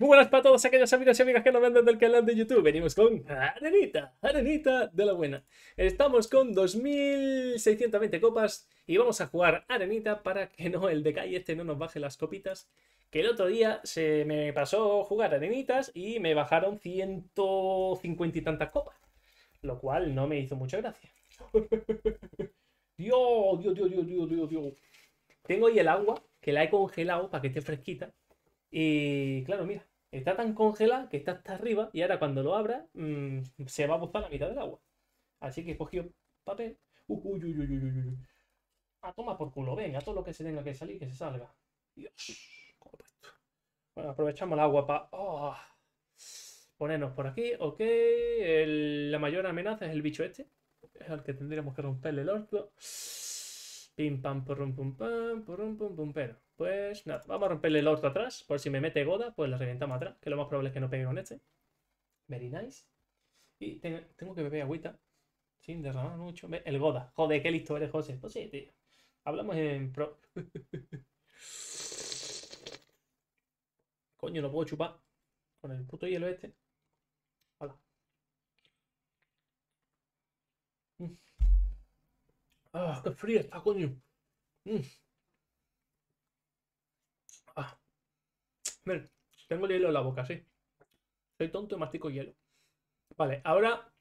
Muy buenas para todos aquellos amigos y amigas que nos ven desde el canal de YouTube. Venimos con arenita, arenita de la buena. Estamos con 2620 copas y vamos a jugar arenita para que no el de calle este no nos baje las copitas. Que el otro día se me pasó jugar arenitas y me bajaron 150 y tantas copas. Lo cual no me hizo mucha gracia. Dios, Dios, Dios, Dios, Dios, Dios, Dios. Tengo ahí el agua que la he congelado para que esté fresquita. Y claro, mira, Está tan congelada que está hasta arriba y ahora cuando lo abra mm, se va a buscar la mitad del agua. Así que he cogido papel. Uy, A toma por culo, venga, todo lo que se tenga que salir, que se salga. Dios, Bueno, aprovechamos el agua para... Oh. Ponernos por aquí, ok. La mayor amenaza es el bicho este. Es al que tendríamos que romperle el orto. Pim, pam, porrum, pum, pam, porrum, pum, pum, pero... Pues nada, vamos a romperle el otro atrás. Por si me mete Goda, pues la reventamos atrás. Que lo más probable es que no pegue con este. Very nice. Y tengo que beber agüita. Sin derramar mucho. El Goda. Joder, qué listo eres, José. Pues sí, tío. Hablamos en pro. Coño, no puedo chupar. Con el puto hielo este. Hola. Mm. ¡Ah, qué frío está, coño! Mm. tengo el hielo en la boca, sí. Soy tonto y mastico hielo. Vale, ahora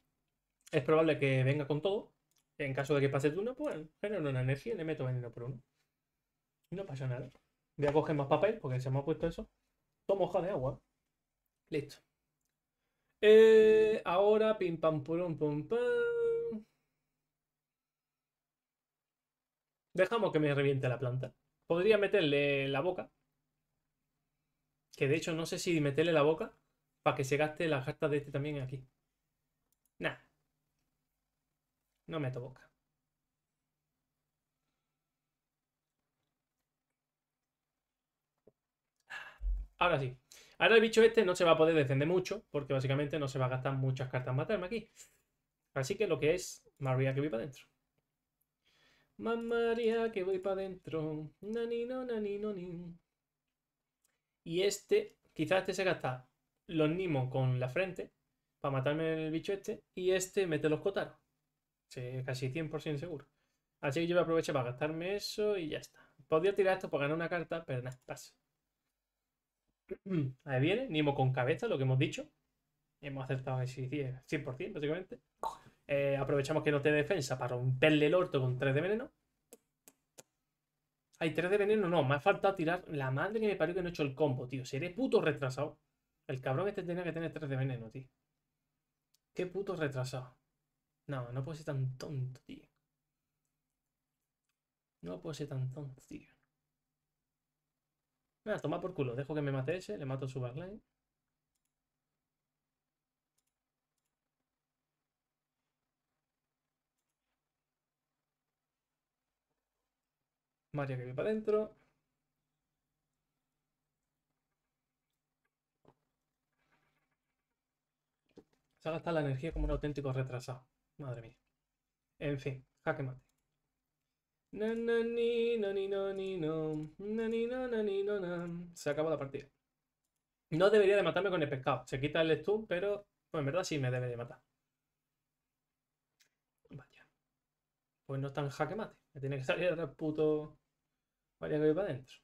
es probable que venga con todo. En caso de que pase uno, pues genero una energía y le meto veneno por uno. No pasa nada. Voy a coger más papel porque se me ha puesto eso. Tomo hoja de agua. Listo. Eh, ahora, pim pam pum pum pam. Dejamos que me reviente la planta. Podría meterle la boca, que de hecho no sé si meterle la boca para que se gaste las cartas de este también aquí. Nah. No meto boca. Ahora sí. Ahora el bicho este no se va a poder defender mucho, porque básicamente no se va a gastar muchas cartas matarme aquí. Así que lo que es, María que voy para adentro. María que voy para adentro. Nanino, nanino, nin. Y este, quizás este se gasta los Nimo con la frente para matarme el bicho este. Y este mete los cotaros. casi 100% seguro. Así que yo me a para gastarme eso y ya está. Podría tirar esto para ganar una carta, pero nada, pasa. Ahí viene, Nimo con cabeza, lo que hemos dicho. Hemos acertado ese 100%, básicamente. Eh, aprovechamos que no te defensa para romperle el orto con 3 de veneno. Hay 3 de veneno, no, me ha faltado tirar. La madre que me parió que no he hecho el combo, tío. Seré puto retrasado. El cabrón este tenía que tener 3 de veneno, tío. Qué puto retrasado. No, no puedo ser tan tonto, tío. No puedo ser tan tonto, tío. Nada, toma por culo. Dejo que me mate ese, le mato su backline. María que vive para adentro. Se ha gastado la energía como un auténtico retrasado. Madre mía. En fin, jaque mate. Se acaba la partida. No debería de matarme con el pescado. Se quita el stun, pero pues en verdad sí me debe de matar. Vaya. Pues no es tan jaque mate. Me tiene que salir el puto Vale, que para adentro.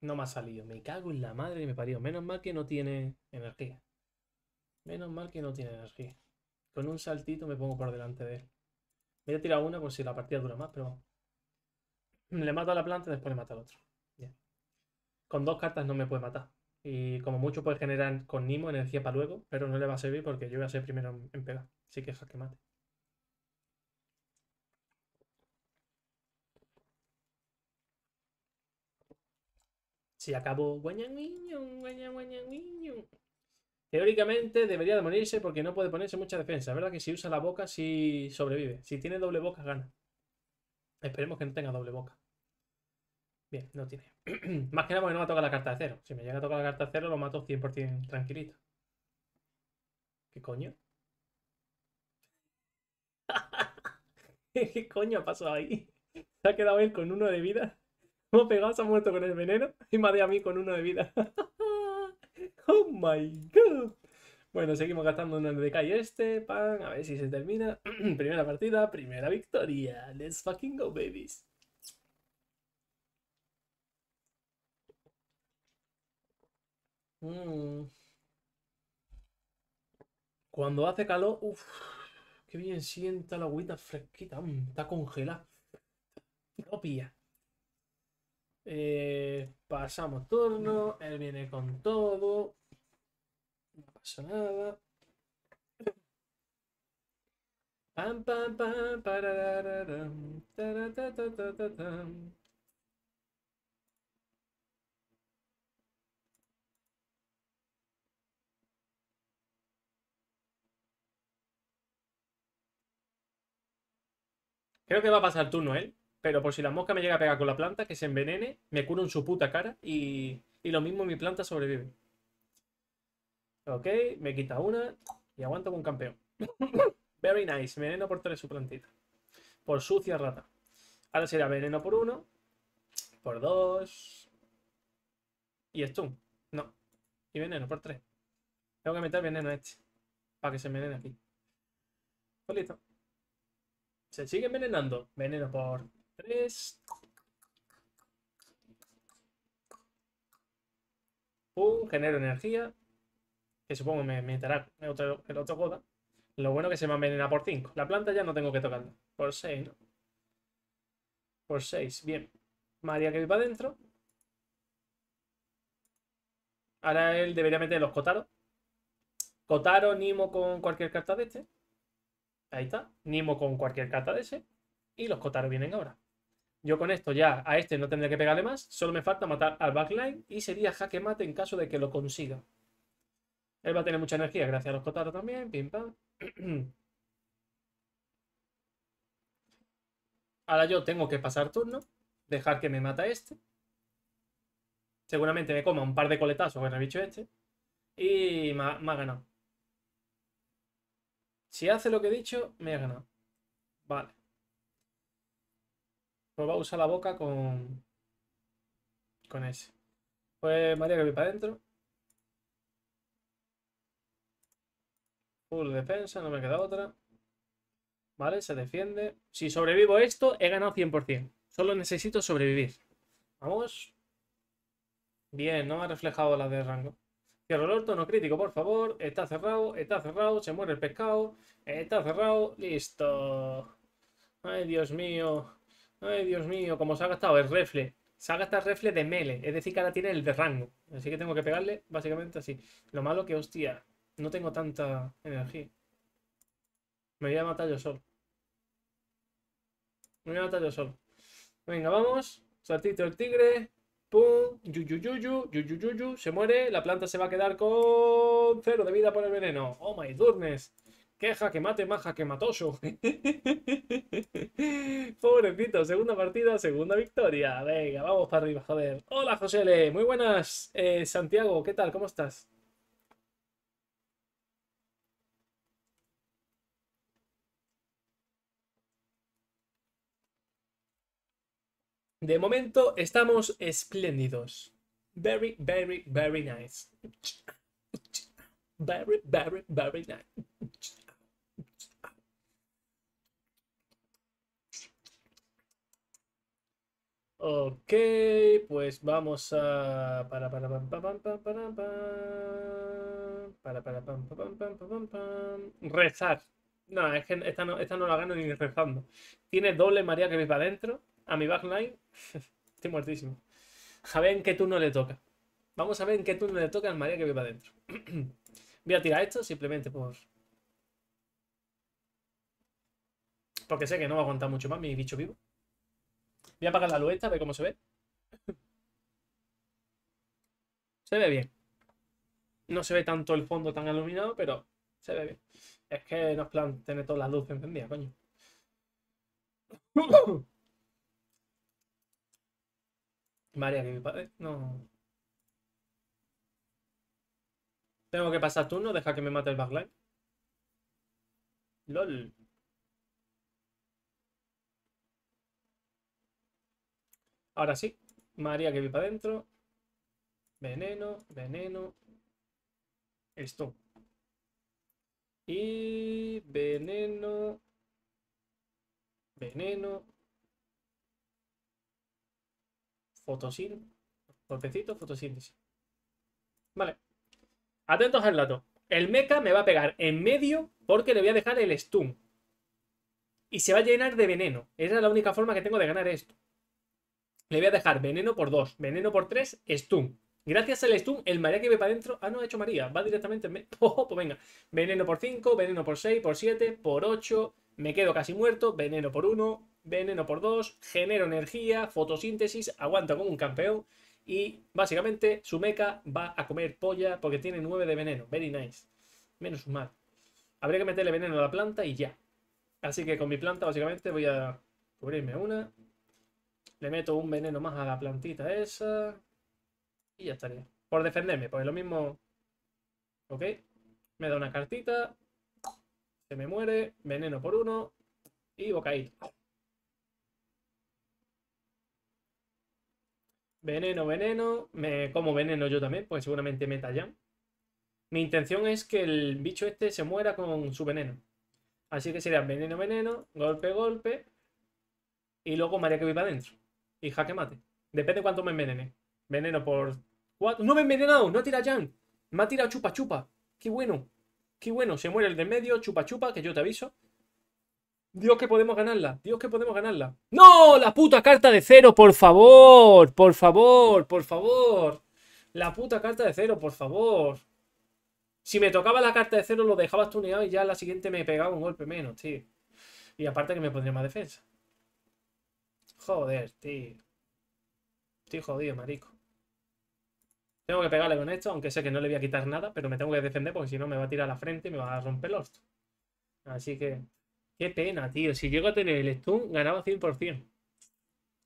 No me ha salido. Me cago en la madre Y me parió. Menos mal que no tiene energía. Menos mal que no tiene energía. Con un saltito me pongo por delante de él. Me voy a tirar una por si la partida dura más, pero... Le mato a la planta y después le mato al otro. Con dos cartas no me puede matar. Y como mucho puede generar con Nimo energía para luego, pero no le va a servir porque yo voy a ser primero en pegar. Así que que mate. Si acabó Teóricamente debería de morirse porque no puede ponerse mucha defensa. verdad que si usa la boca sí sobrevive. Si tiene doble boca gana. Esperemos que no tenga doble boca. Bien, no tiene. Más que nada porque no me toca la carta de cero. Si me llega a tocar la carta de cero lo mato 100% tranquilito. ¿Qué coño? ¿Qué coño ha pasado ahí? Se ha quedado él con uno de vida. Hemos pegado, se ha muerto con el veneno y me ha a mí con uno de vida. ¡Oh my god! Bueno, seguimos gastando en de calle. este, pan, a ver si se termina. primera partida, primera victoria. Let's fucking go, babies. Mm. Cuando hace calor, uff, qué bien sienta la agüita fresquita, mm, está congelada. pilla eh, pasamos turno. Él viene con todo. No pasa nada. Pam, pam, pam, Creo que va a pasar turno él. ¿eh? Pero por si la mosca me llega a pegar con la planta, que se envenene, me curo en su puta cara y, lo mismo mi planta sobrevive. Ok, me quita una y aguanto con campeón. Very nice. Veneno por tres su plantita. Por sucia rata. Ahora será veneno por uno. Por dos. Y esto No. Y veneno por tres. Tengo que meter veneno a este. Para que se envenene aquí. Pues listo. Se sigue envenenando. Veneno por 3. Pum, genero energía. Que supongo me meterá el otro, el coda. Lo bueno que se me envenena por 5. La planta ya no tengo que tocarla. Por 6, ¿no? Por 6, bien. María que va adentro. Ahora él debería meter los Cotaros. Cotaro, Nimo con cualquier carta de este. Ahí está. Nimo con cualquier carta de ese. Y los Cotaros vienen ahora. Yo con esto ya a este no tendré que pegarle más. Solo me falta matar al backline y sería jaque mate en caso de que lo consiga. Él va a tener mucha energía gracias a los cotados también. Pim pam. Ahora yo tengo que pasar turno. Dejar que me mata este. Seguramente me coma un par de coletazos con el bicho este. Y me me ha ganado. Si hace lo que he dicho, me ha ganado. Vale. Pues va a usar la boca con. Con ese. Pues María que voy para adentro. Full defensa, no me queda otra. Vale, se defiende. Si sobrevivo esto, he ganado 100%. Solo necesito sobrevivir. Vamos. Bien, no me ha reflejado la de rango. Cierro el orto, no crítico, por favor. Está cerrado, está cerrado, se muere el pescado. Está cerrado, listo. Ay, Dios mío. Ay, Dios mío, como se ha gastado el refle. Se ha gastado el refle de mele, es decir, que ahora tiene el de rango. Así que tengo que pegarle básicamente así. Lo malo que, hostia, no tengo tanta energía. Me voy a matar yo solo. Me voy a matar yo solo. Venga, vamos. Saltito el tigre. Pum. Yuyuyuyu. Yuyuyuyu. Se muere. La planta se va a quedar con cero de vida por el veneno. Oh my goodness. ¡Qué jaque mate más jaque matoso! Pobrecito, segunda partida, segunda victoria. Venga, vamos para arriba, joder. Hola, José L. Muy buenas, eh, Santiago. ¿Qué tal? ¿Cómo estás? De momento estamos espléndidos. Very, very, very nice. Very, very, very nice. Ok, pues vamos a. Para para para, para, para, para Para para Rezar. No, es esta no, la gano ni rezando. Tiene doble María que me para adentro. A mi backline. Estoy muertísimo. A que en qué turno le toca. Vamos a ver en qué turno le toca al María que me para adentro. Voy a tirar esto simplemente por. Porque sé que no va a aguantar mucho más mi bicho vivo. Voy a apagar la luz esta, a ver cómo se ve. se ve bien. No se ve tanto el fondo tan iluminado, pero se ve bien. Es que no es plan tener todas las luces encendidas, coño. María, que mi padre. No. Tengo que pasar turno, deja que me mate el backline. LOL. Ahora sí. María que vi para adentro. Veneno, veneno. Esto. Y veneno. Veneno. Fotosíntesis. Golpecito, fotosíntesis. Vale. Atentos al dato. El mecha me va a pegar en medio porque le voy a dejar el stun. Y se va a llenar de veneno. Esa es la única forma que tengo de ganar esto. Le voy a dejar veneno por 2, veneno por 3, stun. Gracias al stun, el María que ve para adentro. Ah, no, ha hecho María. Va directamente. Pues venga. Veneno por 5, veneno por 6, por 7, por 8. Me quedo casi muerto. Veneno por 1, veneno por 2. Genero energía, fotosíntesis. Aguanto como un campeón. Y básicamente su meca va a comer polla porque tiene 9 de veneno. Very nice. Menos mal. Habría que meterle veneno a la planta y ya. Así que con mi planta básicamente voy a cubrirme una. Le meto un veneno más a la plantita esa. Y ya estaría. Por defenderme, pues lo mismo... Ok. Me da una cartita. Se me muere. Veneno por uno. Y bocaíto. Veneno, veneno. Me como veneno yo también, pues seguramente me ya Mi intención es que el bicho este se muera con su veneno. Así que sería veneno, veneno, golpe, golpe. Y luego María que voy para adentro y que mate. Depende cuánto me envenene. Veneno por... ¡No me he envenenado! ¡No tira tirado Jan! Me ha tirado chupa chupa. ¡Qué bueno! ¡Qué bueno! Se muere el de medio, chupa chupa, que yo te aviso. Dios que podemos ganarla. Dios que podemos ganarla. ¡No! La puta carta de cero, por favor. Por favor, por favor. La puta carta de cero, por favor. Si me tocaba la carta de cero, lo dejabas tuneado y ya la siguiente me pegaba un golpe menos, tío. Y aparte que me pondría más defensa. Joder, tío. Estoy jodido, marico. Tengo que pegarle con esto, aunque sé que no le voy a quitar nada, pero me tengo que defender porque si no me va a tirar a la frente y me va a romper los. Así que... Qué pena, tío. Si llego a tener el stun, ganaba 100%.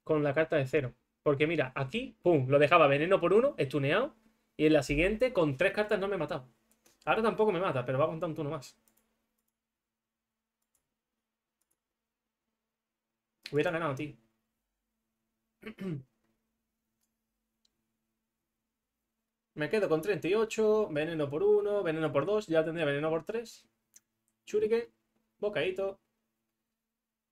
Con la carta de cero. Porque mira, aquí, pum, lo dejaba veneno por uno, estuneado. Y en la siguiente, con tres cartas no me matado. Ahora tampoco me mata, pero va a contar un turno más. Hubiera ganado, tío. Me quedo con 38, veneno por 1, veneno por 2, ya tendría veneno por 3. Churique, bocadito.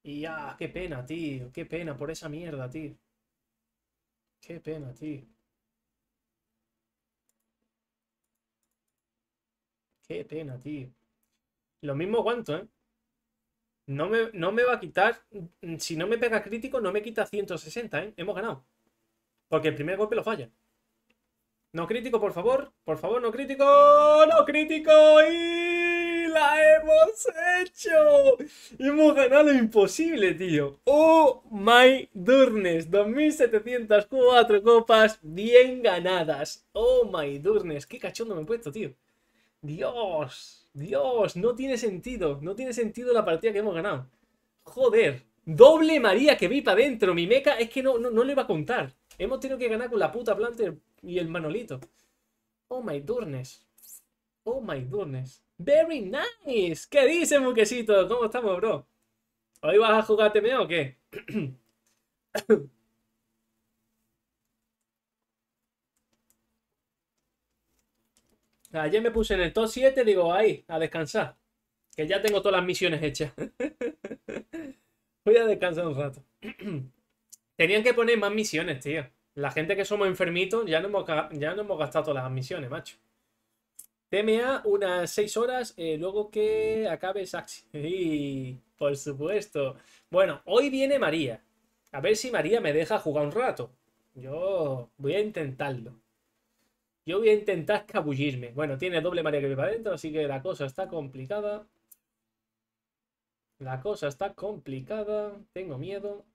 Y ya, qué pena, tío, qué pena por esa mierda, tío. Qué pena, tío. Qué pena, tío. Lo mismo aguanto, ¿eh? No me, va a quitar. Mm, si no me pega crítico, no me quita 160, ¿eh? Hemos ganado. Porque el primer golpe lo falla. No crítico, por favor. Por favor, no crítico. ¡No crítico! ¡Y la hemos hecho! Hemos ganado lo imposible, tío. ¡Oh, my durnes! 2.704 copas bien ganadas. ¡Oh, my durnes! ¡Qué cachondo me he puesto, tío! ¡Dios! Dios, no tiene sentido. No tiene sentido la partida que hemos ganado. Joder. Doble María que vi para adentro. Mi meca es que no, no, le iba a contar. Hemos tenido que ganar con la puta planta y el manolito. Oh my goodness. Oh my goodness. Very nice. ¿Qué dice muquesito? ¿Cómo estamos, bro? ¿Hoy vas a jugar TMA o qué? Ayer me puse en el top 7, digo, ahí, a descansar. Que ya tengo todas las misiones hechas. Voy a descansar un rato. Tenían que poner más misiones, tío. La gente que somos enfermitos ya no hemos, ya no hemos gastado todas las misiones, macho. TMA unas 6 horas, eh, luego que acabe Saxi. Y por supuesto. Bueno, hoy viene María. A ver si María me deja jugar un rato. Yo voy a intentarlo. Yo voy a intentar escabullirme. Bueno, tiene doble María que para adentro, así que la cosa está complicada. La cosa está complicada. Tengo miedo.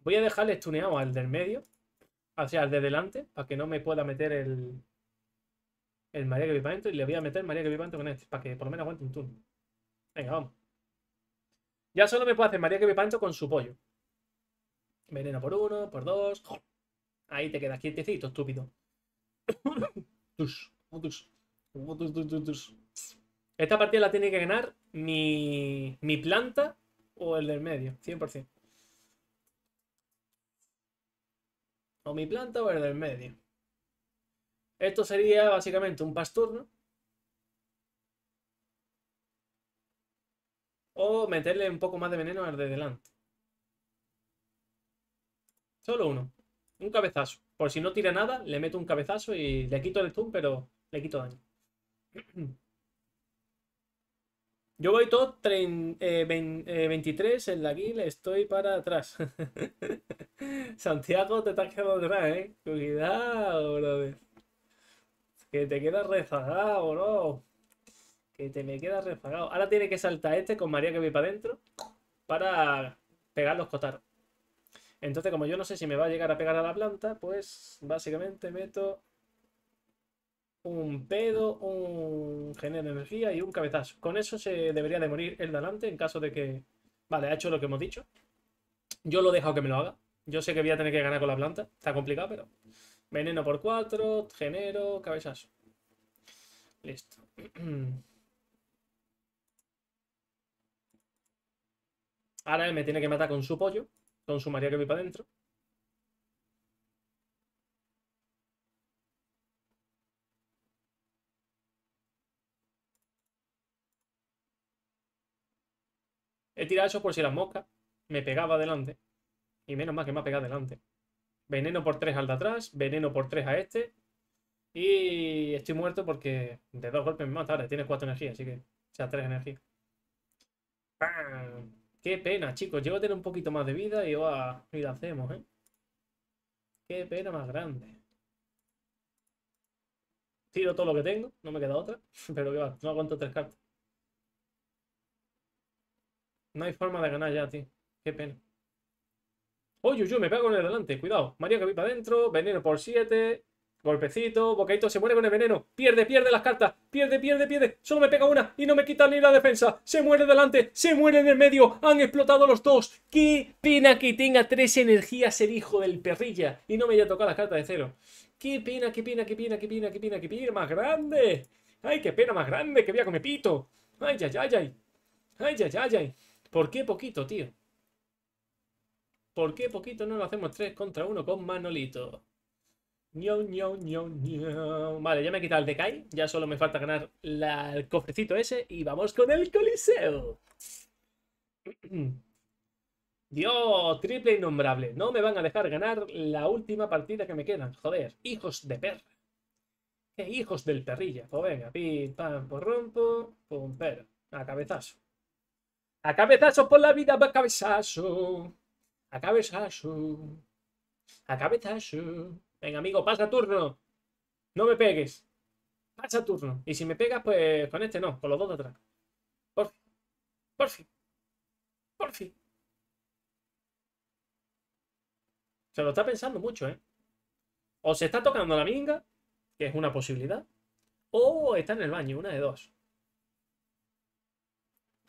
Voy a dejarle estuneado al del medio. O sea, al de delante, para que no me pueda meter el... El María que para adentro. Y le voy a meter María que para adentro con este, para que por lo menos aguante un turno. Venga, vamos. Ya solo me puede hacer María que para adentro con su pollo. Veneno por uno, por dos. Ahí te quedas quietecito, estúpido. Esta partida la tiene que ganar mi, planta o el del medio, 100%. O mi planta o el del medio. Esto sería básicamente un pasturno. O meterle un poco más de veneno al de delante. Solo uno. Un cabezazo. Por si no tira nada, le meto un cabezazo y le quito el stun, pero le quito daño. Yo voy todo 23, el de 23 en la estoy para atrás. Santiago, te estás quedando atrás, ¿eh? Cuidado, brother. Que te quedas rezagado, bro. Que te me quedas rezagado. Ahora tiene que saltar este con María que voy para adentro para pegar los cotaros. Entonces, como yo no sé si me va a llegar a pegar a la planta, pues básicamente meto un pedo, un genero de energía y un cabezazo. Con eso se debería de morir el delante en caso de que... Vale, ha hecho lo que hemos dicho. Yo lo he dejado que me lo haga. Yo sé que voy a tener que ganar con la planta. Está complicado, pero... Veneno por 4, genero, cabezazo. Listo. Ahora él me tiene que matar con su pollo con su María que voy para adentro. He tirado eso por si las moscas me pegaba adelante. Y menos mal que me ha pegado adelante. Veneno por tres al de atrás, veneno por tres a este. Y estoy muerto porque de dos golpes me mata. Ahora tiene 4 energías, así que. O sea, 3 energías. Qué pena, chicos. Llevo a tener un poquito más de vida y, va, y la hacemos, ¿eh? Qué pena más grande. Tiro todo lo que tengo. No me queda otra. Pero qué va, no aguanto tres cartas. No hay forma de ganar ya, tío. Qué pena. Oye, yo me pego en el delante. Cuidado. María que vi para adentro. Veneno por 7. Golpecito, bocaito, se muere con el veneno. Pierde, pierde las cartas. Pierde, pierde, pierde. Solo me pega una y no me quita ni la defensa. Se muere delante, se muere en el medio. Han explotado los dos. Qué pena que tenga tres energías el hijo del perrilla. Y no me haya tocado las cartas de cero. Qué pena, qué pena, qué pena, qué pena, qué pena, qué pena más grande. Ay, qué pena más grande que voy a comer pito. Ay, ya ya ya, Ay, ya ya ya, ¿Por qué poquito, tío? ¿Por qué poquito no lo hacemos tres contra uno con Manolito? Ño, Ño, Ño, vale, ya me he quitado el Decay. Ya solo me falta ganar el cofrecito ese. Y vamos con el Coliseo. Dios, triple innombrable. No me van a dejar ganar la última partida que me quedan. Joder, hijos de perra. hijos del perrilla. Pues venga, pim, pam, rompo. pum, pero. A cabezazo. A cabezazo por la vida, a cabezazo. A cabezazo. A cabezazo. Venga, amigo, pasa turno. No me pegues. Pasa turno. Y si me pegas, pues con este no, con los dos de atrás. Por fin. Por fin. Por fin. Se lo está pensando mucho, ¿eh? O se está tocando la minga, que es una posibilidad, o está en el baño, una de dos.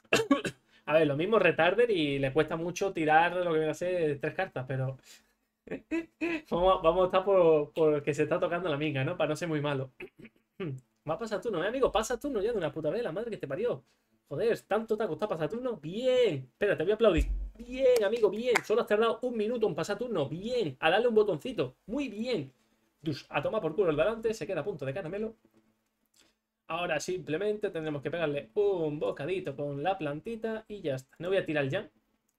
a ver, lo mismo retarder y le cuesta mucho tirar lo que viene a ser tres cartas, pero vamos, a, estar por, por, que se está tocando la minga, ¿no? Para no ser muy malo. Va a pasar turno, ¿eh, amigo? Pasa turno ya de una puta vez, la madre que te parió. Joder, tanto te ha costado pasar turno. Bien. Espera, te voy a aplaudir. Bien, amigo, bien. Solo has tardado un minuto en pasar turno. Bien. A darle un botoncito. Muy bien. a tomar por culo el delante. Se queda a punto de caramelo. Ahora simplemente tendremos que pegarle un bocadito con la plantita y ya está. No voy a tirar ya.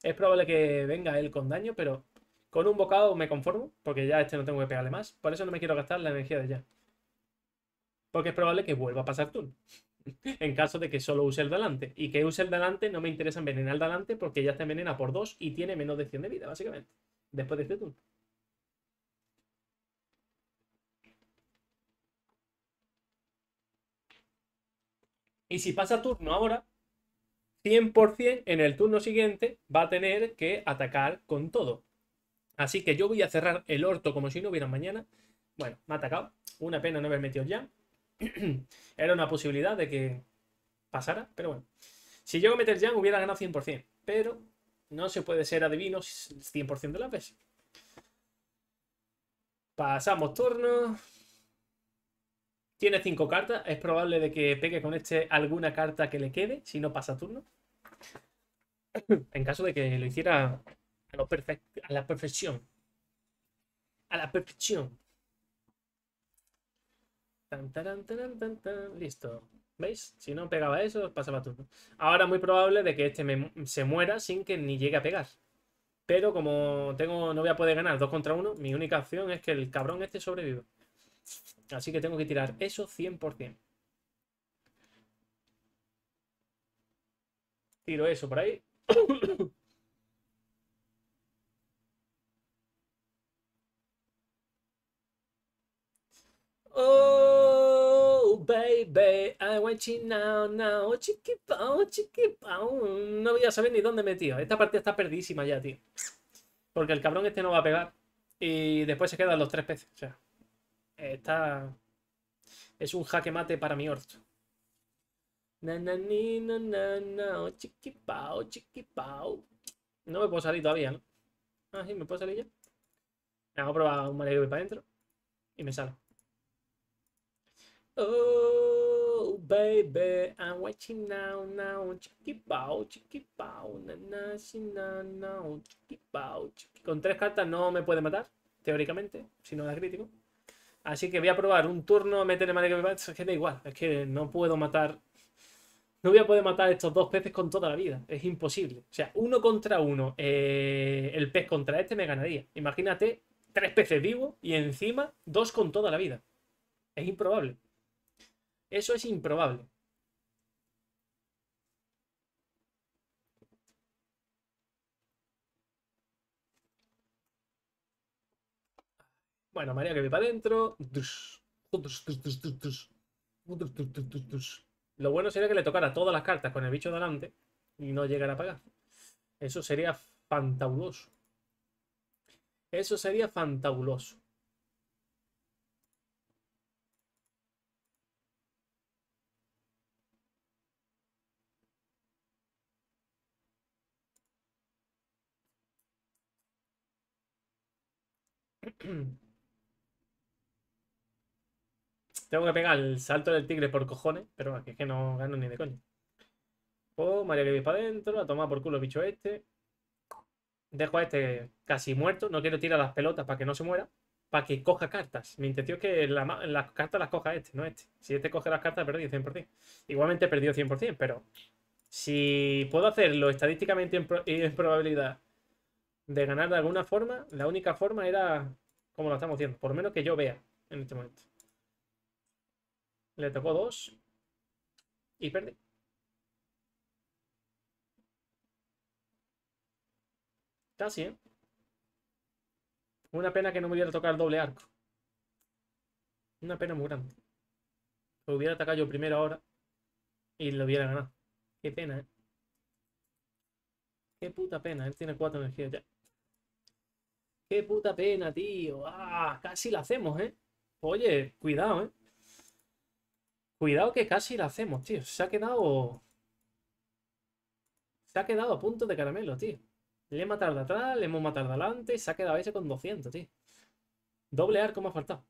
Es probable que venga él con daño, pero con un bocado me conformo, porque ya este no tengo que pegarle más. Por eso no me quiero gastar la energía de ya. Porque es probable que vuelva a pasar turno. en caso de que solo use el delante. Y que use el delante no me interesa envenenar el delante porque ya está envenena por dos y tiene menos de 100 de vida, básicamente. Después de este turno. Y si pasa turno ahora, 100% en el turno siguiente va a tener que atacar con todo. Así que yo voy a cerrar el orto como si no hubiera mañana. Bueno, me ha atacado. Una pena no haber metido ya. Era una posibilidad de que pasara, pero bueno. Si yo a meter Jan hubiera ganado 100%, pero no se puede ser adivino 100% de la vez. Pasamos turno. Tiene 5 cartas. Es probable de que pegue con este alguna carta que le quede, si no pasa turno. en caso de que lo hiciera a, la perfección. A la perfección. Listo. ¿Veis? Si no pegaba eso, pasaba turno. Ahora muy probable de que este se muera sin que ni llegue a pegar. Pero como tengo, no voy a poder ganar 2 contra 1, mi única opción es que el cabrón este sobreviva. Así que tengo que tirar eso 100%. Tiro eso por ahí. Oh, baby, I want you now, now. Oh, chiqui oh, chiquipao. Oh. No voy a saber ni dónde metido. Esta partida está perdísima ya, tío. Porque el cabrón este no va a pegar. Y después se quedan los tres peces. O sea, está. Es un jaque mate para mi orto. Na, na, na, na, No me puedo salir todavía, ¿no? Ah, sí, me puedo salir ya. Vamos a probar un voy para adentro. Y me salgo. Oh, baby, I'm watching now, now, Con tres cartas no me puede matar, teóricamente, si no da crítico. Así que voy a probar un turno, meterle madre que Es que da igual, es que no puedo matar. No voy a poder matar estos dos peces con toda la vida. Es imposible. O sea, uno contra uno, eh, el pez contra este me ganaría. Imagínate, tres peces vivos y encima dos con toda la vida. Es improbable. Eso es improbable. Bueno, María que ve para adentro. Lo bueno sería que le tocara todas las cartas con el bicho delante y no llegara a pagar. Eso sería fantabuloso. Eso sería fantabuloso. Tengo que pegar el salto del tigre por cojones, pero es que no gano ni de coño. Oh, María que para adentro, a tomar por culo el bicho este. Dejo a este casi muerto, no quiero tirar las pelotas para que no se muera, para que coja cartas. Mi intención es que las cartas las coja este, no este. Si este coge las cartas, perdí 100%. Igualmente he perdido 100%, pero si puedo hacerlo estadísticamente y en probabilidad de ganar de alguna forma, la única forma era como lo estamos haciendo, por menos que yo vea en este momento. Le tocó dos y perdí. Casi, ¿eh? Una pena que no me hubiera tocado el doble arco. Una pena muy grande. Lo hubiera atacado yo primero ahora y lo hubiera ganado. Qué pena, ¿eh? Qué puta pena. Él tiene cuatro energías ya. Qué puta pena, tío. Ah, casi la hacemos, ¿eh? Oye, cuidado, ¿eh? Cuidado que casi la hacemos, tío. Se ha quedado... Se ha quedado a punto de caramelo, tío. Le hemos matado de atrás, le hemos matado de adelante. Se ha quedado ese con 200, tío. Doble arco me ha faltado.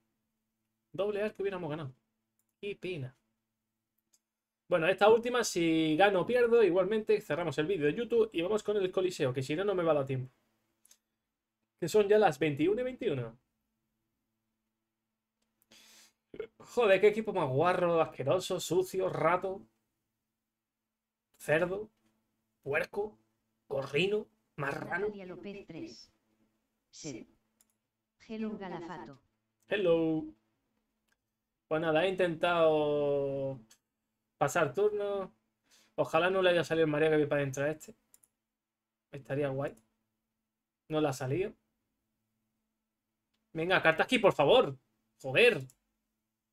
Doble arco hubiéramos ganado. Qué pena. Bueno, esta última, si gano o pierdo, igualmente cerramos el vídeo de YouTube y vamos con el coliseo, que si no, no me va a dar tiempo. Que son ya las 21 y 21. Joder, qué equipo más guarro, asqueroso, sucio, rato, cerdo, puerco, corrino, marrano. Hello, Galafato. Pues nada, he intentado pasar turno. Ojalá no le haya salido el María que vi para entrar a este. Estaría guay. No la ha salido. Venga, carta aquí, por favor. Joder.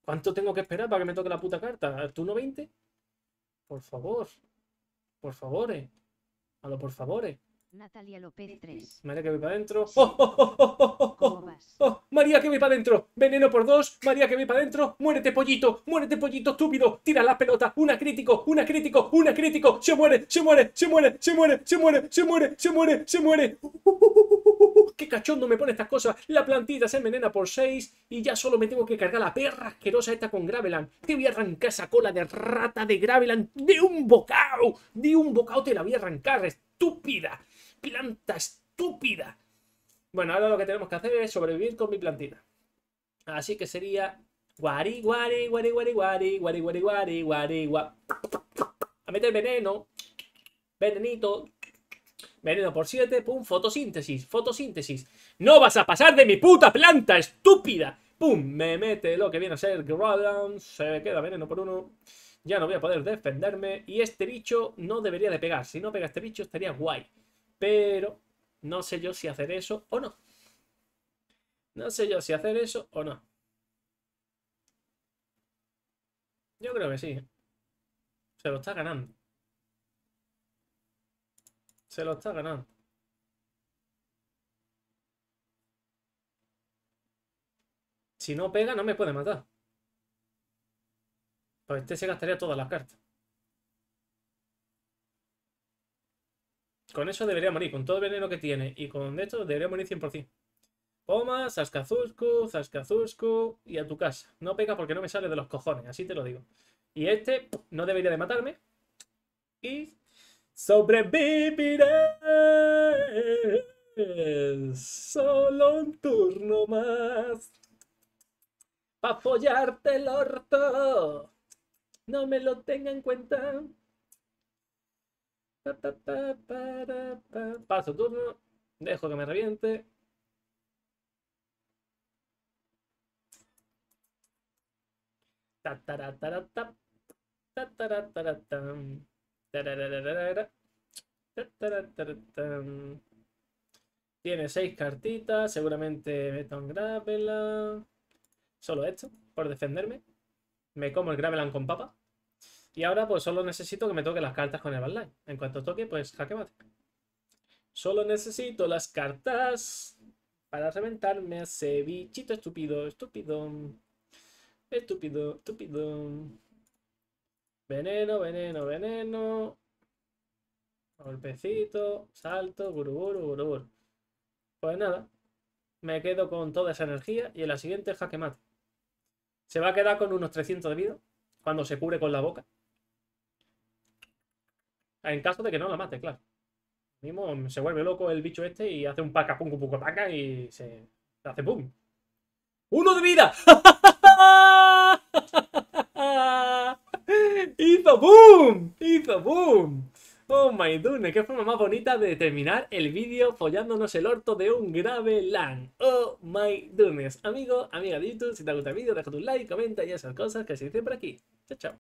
¿Cuánto tengo que esperar para que me toque la puta carta? ¿Turno 20? Por favor. Por favor, eh. A lo por favor, Natalia 3. María que voy para adentro. ¡Oh, oh, oh, oh, oh, oh, oh. María que voy para adentro. Veneno por dos. María que voy para adentro. Muérete, pollito. Muérete, pollito estúpido. Tira las pelotas. Una crítico. Una crítico. Una crítico. Se muere. Se muere. Se muere. Se muere. Se muere. Se muere. Se muere. Se muere. Se muere. Se muere qué cachondo me pone estas cosas. La plantita se envenena por 6 y ya solo me tengo que cargar la perra asquerosa esta con Graveland. Te voy a arrancar esa cola de rata de Graveland de un bocado. De un bocado te la voy a arrancar, estúpida. Planta estúpida. Bueno, ahora lo que tenemos que hacer es sobrevivir con mi plantita. Así que sería... Guari, guari, guari, guari, guari, guari, guari, guari, guari, guari. A meter veneno. Venenito. Veneno por 7, pum, fotosíntesis, fotosíntesis. No vas a pasar de mi puta planta, estúpida. Pum, me mete lo que viene a ser Se queda veneno por uno. Ya no voy a poder defenderme. Y este bicho no debería de pegar. Si no pega este bicho estaría guay. Pero no sé yo si hacer eso o no. No sé yo si hacer eso o no. Yo creo que sí. Se lo está ganando. Se lo está ganando. Si no pega, no me puede matar. Pues este se gastaría todas las cartas. Con eso debería morir, con todo el veneno que tiene. Y con esto debería morir 100%. Poma, Saskazusku, Saskazusku y a tu casa. No pega porque no me sale de los cojones, así te lo digo. Y este no debería de matarme. Y Sobreviviré. Solo un turno más. Pa' follarte el orto. No me lo tenga en cuenta. Paso turno. Dejo que me reviente. Ta, ta, ta, tiene seis cartitas, seguramente meto un Gravelan. Solo esto, por defenderme. Me como el Gravelan con papa. Y ahora pues solo necesito que me toque las cartas con el Bandline. En cuanto toque, pues jaque mate. Solo necesito las cartas para reventarme a ese bichito estúpido, estúpido. Estúpido, estúpido. Veneno, veneno, veneno. Golpecito, salto, guruburu, guruburu. Pues nada, me quedo con toda esa energía y en la siguiente jaque mate. Se va a quedar con unos 300 de vida cuando se cure con la boca. En caso de que no la mate, claro. Mismo se vuelve loco el bicho este y hace un paca, pum, pum, paca y se hace pum. ¡Uno de vida! ¡Hizo boom! ¡Hizo boom! Oh my goodness, qué forma más bonita de terminar el vídeo follándonos el orto de un grave LAN. Oh my dunes, Amigo, amiga de YouTube, si te ha gustado el vídeo, deja tu like, comenta y esas cosas que se dicen por aquí. Chao, chao.